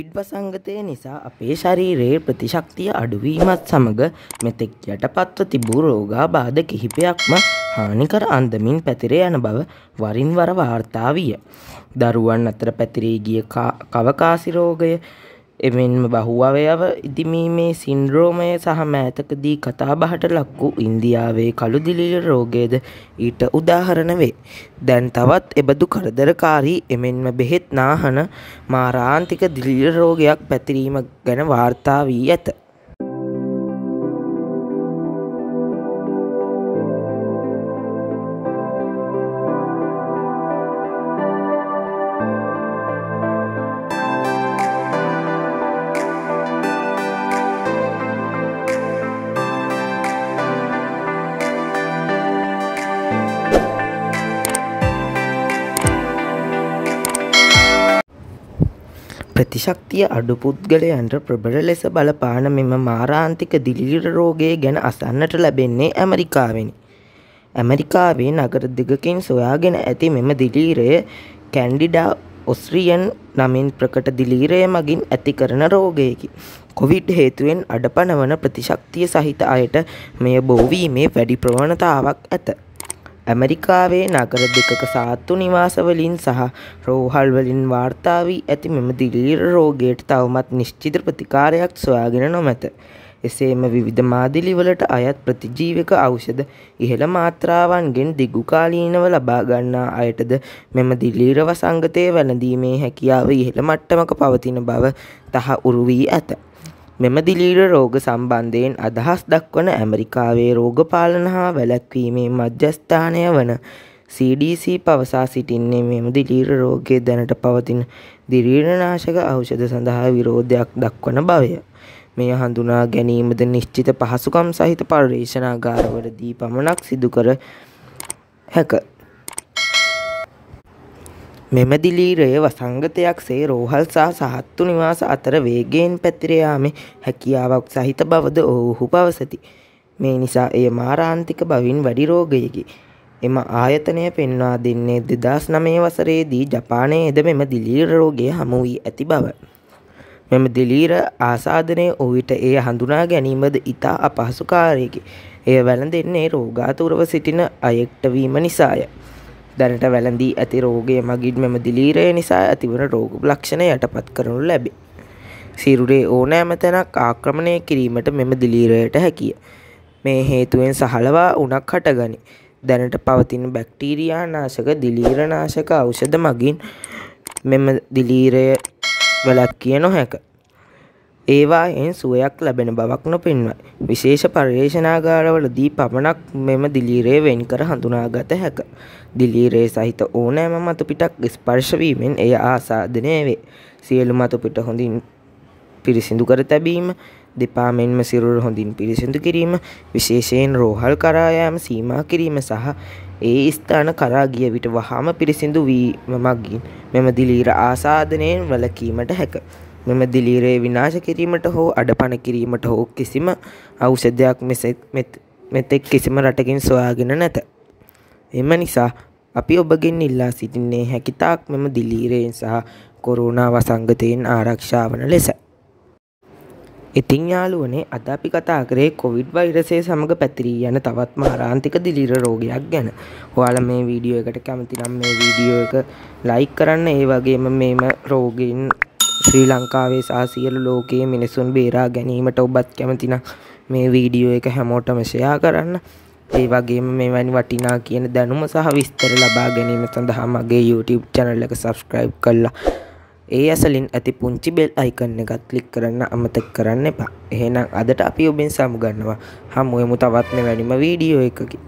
Covid වසංගතය නිසා අපේ ශරීරයේ ප්‍රතිශක්තිය අඩුවීමත් සමඟ මෙතෙක් යටපත්ව තිබූ රෝගාබාධ කිහිපයක්ම හානිකර අන්දමින් පැතිර යන බව වරින්වර වාර්තා විය. දරුවන් අතර පැතිරී ගිය කවකාසිරෝගය එමෙන්ම බහුවවයව ඉදිමීමේ සින්ද්‍රෝමය සහ මෑතකදී කතාබහට ලක්වු ඉන්දියාවේ කළුදිලිල රෝගයද ඊට උදාහරණ වේ. දැන් තවත් එබඳු කරදරකාරී එමෙන්ම බෙහෙත් නාහන මාරාන්තික දිලිල රෝගයක් පැතිරීම ගැන වාර්තා වී ඇත. ප්‍රතිශක්තිය අඩු පුද්ගලයන්ට ප්‍රබල ලෙස බලපාන මෙම මාරාන්තික දිලිර රෝගය ගැන අසන්නට ලැබෙන්නේ ඇමරිකාවෙනි. ඇමරිකාවේ නගර දෙකකින් සොයාගෙන ඇති මෙම දිලීරය කැන්ඩිඩා ඔස්ට්‍රියන් නමින් ප්‍රකට දිලීරය මගින් ඇති කරන රෝගයකි. කොවිඩ් හේතුවෙන් අඩපනවන ප්‍රතිශක්තිය සහිත අයට මෙය බෝවීමේ වැඩි ප්‍රවණතාවක් ඇත. ඇමරිකාවේ නගර දෙකක සාත්තු නිවාසවලින් සහ රෝහල්වලින් වාර්තාාවී ඇති මෙම දිල්ලිර රෝගයට තවමත් නිශ්චිත ප්‍රතිකාරයක් සොයාගෙන නොමැත. එසේම විවිධ මාදිලිවලට අයත් ප්‍රතිජීවක අෞෂධ ඉහළ මාත්‍රාවන්ගෙන් දිගුකාලීනව ලබාගන්නා අයටද මෙම දිල්ලීර වසංගතය වැළඳීමේ හැකියාව ඉහළ මට්ටමක පවතින බව තහ උරු වී ඇත. මෙම දිලීර රෝග සම්බන්ධයෙන් අදහස් දක්වන ඇමරිකාවේ රෝගපාලන හා වැලැක්වීමේ මධ්‍යස්ථානය වන CDC පවසා සිටින්නේ මෙම දිලීර රෝගය දැනට පවතින දිරීරනාශක ඖෂධ සඳහා විරෝධයක් දක්වන බවය. මෙය හඳුනා ගැනීමද නිශ්චිත පහසුකම් සහිත පර්යේෂණාගාරවලදී පමණක් සිදුකර හැක. මෙම දිලීරය වසංගතයක් සේ රෝහල් සහ සහත්තු නිවාස අතර වේගයෙන් පැතිරයාමේ හැකියාවක් සහිත බවද ඔවුහු පවසති. මේ නිසා එය මාරාන්තික බවින් වැඩි රෝගයකි. එම ආයතනය පෙන්වා දෙන්නේ දෙදස් නමේ වසරේදී ජපානයේද මෙම දිලීර රෝගය හමු වී ඇති බව. මෙම දිලීර ආසාධනය ඔවිට එය හඳුනා ගැනීමද ඉතා අපහසුකාරයකි. එය වැළඳෙන්නේ රෝගාතුරව සිටින අයෙක්ටවීම නිසාය. දැනට වැළඳී ඇති රෝගය මගින් මෙම දිලීරය නිසා ඇතිවන රෝග ලක්ෂණ යටපත් කරනු ලැබේ. සිරුරේ ඕනෑම තැනක් ආක්‍රමණය කිරීමට මෙම දිලීරයට හැකිය. මේ හේතුවෙන් සහලවා උණක් හටගනි. දැනට පවතින බැක්ටීරියා නාශක දිලීරනාශක ඖෂධ මගින් මෙම දිලීරය වැළක්විය නොහැක. ඒවායෙන් සුවයක් ලැබෙන බවක් නොපෙන්වයි. විශේෂ පර්යේෂනාගාරවලදී පමණක් මෙම දිලීරය වෙන් කර හඳුනාගත හැක. දිලීරේ සහිත ඕනෑම මතුපිටක් ස්පර්ශවීමෙන් එය ආසාධනය වේ. සියලු මතුපිට හොඳින් පිරිසිදු කර තැබීම දෙපා මෙන්ම සිරුර හොඳින් පිරිසිදු කිරීම විශේෂයෙන් රෝහල් කරායෑම සීමා කිරීම සහ ඒ ස්ථාන කරා ගිය විට වහාම පිරිසිදු වීම මගින් මෙම දිලීර ආසාධනයෙන් වලකීමට හැක. මෙම දිලීරය විනාශ කිරීමට හෝ අඩපණ කිරීමට හෝ කිසිම ඖෂධයක් මෙතෙක් කිසිම රටකින් සොයාගෙන නැත. එම නිසා අපි ඔබගෙන් ඉල්ලා සිටින්නේ හැකිතාක් මෙම දිලීරයෙන් සහ කොරුණා වසංගතයෙන් ආරක්ෂාවන ලෙස. ඉතිං යාලුවනේ අද අපි කතා කරේ කොවිඩ් වෛරසය සමඟ පැතිරී යන තවත් මහරාන්තික දිලිර රෝගයක් ගැන. ඔයාලා මේ වීඩියෝ එකට කැමති නම් මේ වීඩියෝ එක ලයික් කරන්න ඒ වගේම මේම රෝගීන් ශ්‍රී ලංකාවේ සහ සියලු ලෝකයේ මිනිසුන් බේරා ගැනීමට ඔබත් කැමතිනම් මේ වීඩියෝ එක හැමෝටම ෂෙයා කරන්න. ඒ වගේම මෙවැනි වටිනා කියන දැනුම සහ විස්තර ලබා ගැනීම සඳහා මගේ YouTube channel එක subscribe කරලා ඒ ඇසලින් ඇති පුංචි බෙල් අයිකන් එකත් ක්ලික් කරන්න අමතක කරන්න එපා. එහෙනම් අදට අපි ඔබෙන් සමුගන්නවා. හමුවෙමු තවත් මෙවැනිම වීඩියෝ එකකින්.